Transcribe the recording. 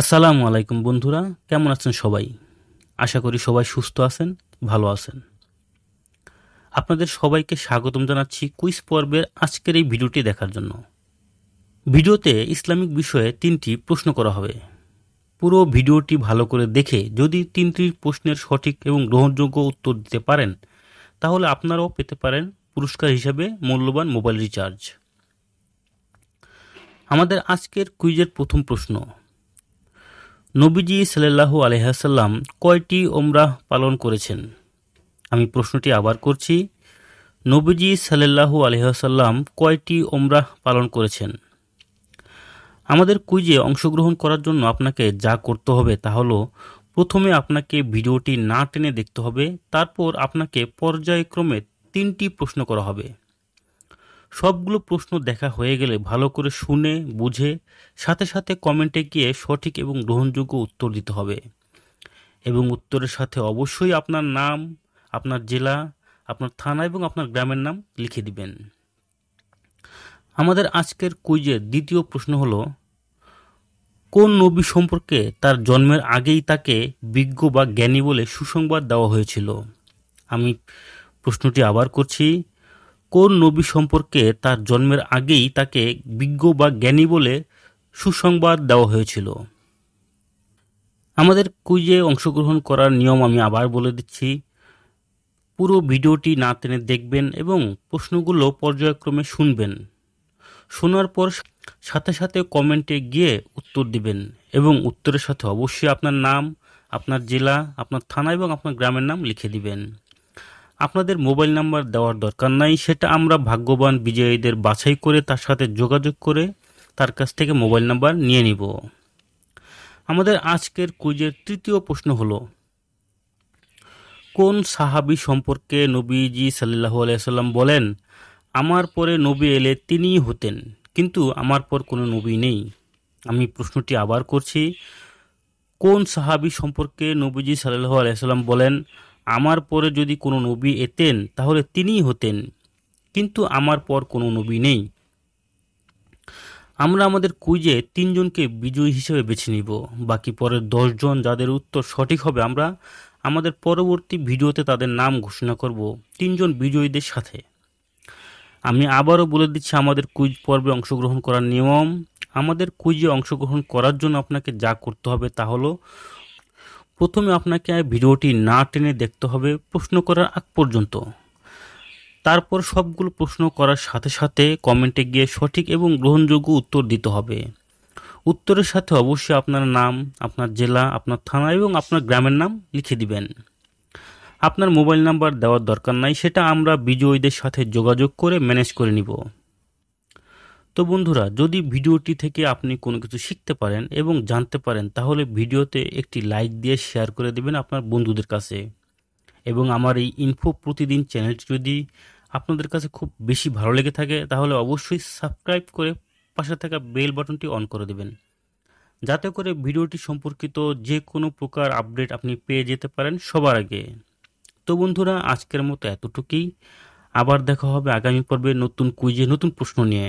আসসালামু আলাইকুম বন্ধুরা কেমন আছেন সবাই আশা করি সবাই সুস্থ আছেন ভালো আছেন আপনাদের সবাইকে স্বাগতম জানাচ্ছি কুইজ পর্বের আজকের এই ভিডিওটি দেখার জন্য ভিডিওতে ইসলামিক বিষয়ে তিনটি প্রশ্ন করা হবে পুরো ভিডিওটি ভালো করে দেখে যদি তিনটি প্রশ্নের সঠিক এবং গ্রহণযোগ্য উত্তর দিতে পারেন তাহলে আপনারাও পেতে পারেন পুরস্কার হিসাবে মূল্যবান মোবাইল রিচার্জ আমাদের আজকের কুইজের প্রথম প্রশ্ন নবীজি সাল্লাহ আলহাসাল্লাম কয়টি ওমরাহ পালন করেছেন আমি প্রশ্নটি আবার করছি নবীজি সাল্লাহ আলহাসাল্লাম কয়টি ওমরাহ পালন করেছেন আমাদের কুইজে অংশগ্রহণ করার জন্য আপনাকে যা করতে হবে তা হলো প্রথমে আপনাকে ভিডিওটি না টেনে দেখতে হবে তারপর আপনাকে পর্যায়ক্রমে তিনটি প্রশ্ন করা হবে সবগুলো প্রশ্ন দেখা হয়ে গেলে ভালো করে শুনে বুঝে সাথে সাথে কমেন্টে গিয়ে সঠিক এবং গ্রহণযোগ্য উত্তর দিতে হবে এবং উত্তরের সাথে অবশ্যই আপনার নাম আপনার জেলা আপনার থানা এবং আপনার গ্রামের নাম লিখে দিবেন আমাদের আজকের কুইজের দ্বিতীয় প্রশ্ন হল কোন নবী সম্পর্কে তার জন্মের আগেই তাকে বিজ্ঞ বা জ্ঞানী বলে সুসংবাদ দেওয়া হয়েছিল আমি প্রশ্নটি আবার করছি কোন নবী সম্পর্কে তার জন্মের আগেই তাকে বিজ্ঞ বা জ্ঞানী বলে সুসংবাদ দেওয়া হয়েছিল আমাদের কুইজে অংশগ্রহণ করার নিয়ম আমি আবার বলে দিচ্ছি পুরো ভিডিওটি না টেনে দেখবেন এবং প্রশ্নগুলো পর্যায়ক্রমে শুনবেন শোনার পর সাথে সাথে কমেন্টে গিয়ে উত্তর দিবেন এবং উত্তরের সাথে অবশ্যই আপনার নাম আপনার জেলা আপনার থানা এবং আপনার গ্রামের নাম লিখে দিবেন আপনাদের মোবাইল নাম্বার দেওয়ার দরকার নাই সেটা আমরা ভাগ্যবান বিজয়ীদের বাছাই করে তার সাথে যোগাযোগ করে তার কাছ থেকে মোবাইল নাম্বার নিয়ে নিব আমাদের আজকের কুইজের তৃতীয় প্রশ্ন হলো কোন সাহাবি সম্পর্কে নবীজি সাল্লাহ আলাইসাল্লাম বলেন আমার পরে নবী এলে তিনিই হতেন কিন্তু আমার পর কোনো নবী নেই আমি প্রশ্নটি আবার করছি কোন সাহাবি সম্পর্কে নবীজি সাল্লাহ আলাইসাল্লাম বলেন আমার পরে যদি কোনো নবী এতেন তাহলে তিনিই হতেন কিন্তু আমার পর কোনো নবী নেই আমরা আমাদের কুইজে তিনজনকে বিজয়ী হিসেবে বেছে নিব বাকি পরের দশজন যাদের উত্তর সঠিক হবে আমরা আমাদের পরবর্তী ভিডিওতে তাদের নাম ঘোষণা করব তিনজন বিজয়ীদের সাথে আমি আবারও বলে দিচ্ছি আমাদের কুইজ পর্বে অংশগ্রহণ করার নিয়ম আমাদের কুইজে অংশগ্রহণ করার জন্য আপনাকে যা করতে হবে তা হলো প্রথমে আপনাকে ভিডিওটি না টেনে দেখতে হবে প্রশ্ন করার আগ পর্যন্ত তারপর সবগুলো প্রশ্ন করার সাথে সাথে কমেন্টে গিয়ে সঠিক এবং গ্রহণযোগ্য উত্তর দিতে হবে উত্তরের সাথে অবশ্যই আপনার নাম আপনার জেলা আপনার থানা এবং আপনার গ্রামের নাম লিখে দিবেন আপনার মোবাইল নাম্বার দেওয়ার দরকার নাই সেটা আমরা বিজয়ীদের সাথে যোগাযোগ করে ম্যানেজ করে নিব তো বন্ধুরা যদি ভিডিওটি থেকে আপনি কোনো কিছু শিখতে পারেন এবং জানতে পারেন তাহলে ভিডিওতে একটি লাইক দিয়ে শেয়ার করে দেবেন আপনার বন্ধুদের কাছে এবং আমার এই ইনফো প্রতিদিন চ্যানেলটি যদি আপনাদের কাছে খুব বেশি ভালো লেগে থাকে তাহলে অবশ্যই সাবস্ক্রাইব করে পাশে থাকা বেল বাটনটি অন করে দেবেন যাতে করে ভিডিওটি সম্পর্কিত যে কোনো প্রকার আপডেট আপনি পেয়ে যেতে পারেন সবার আগে তো বন্ধুরা আজকের মতো এতটুকুই আবার দেখা হবে আগামী পর্বে নতুন কুইজে নতুন প্রশ্ন নিয়ে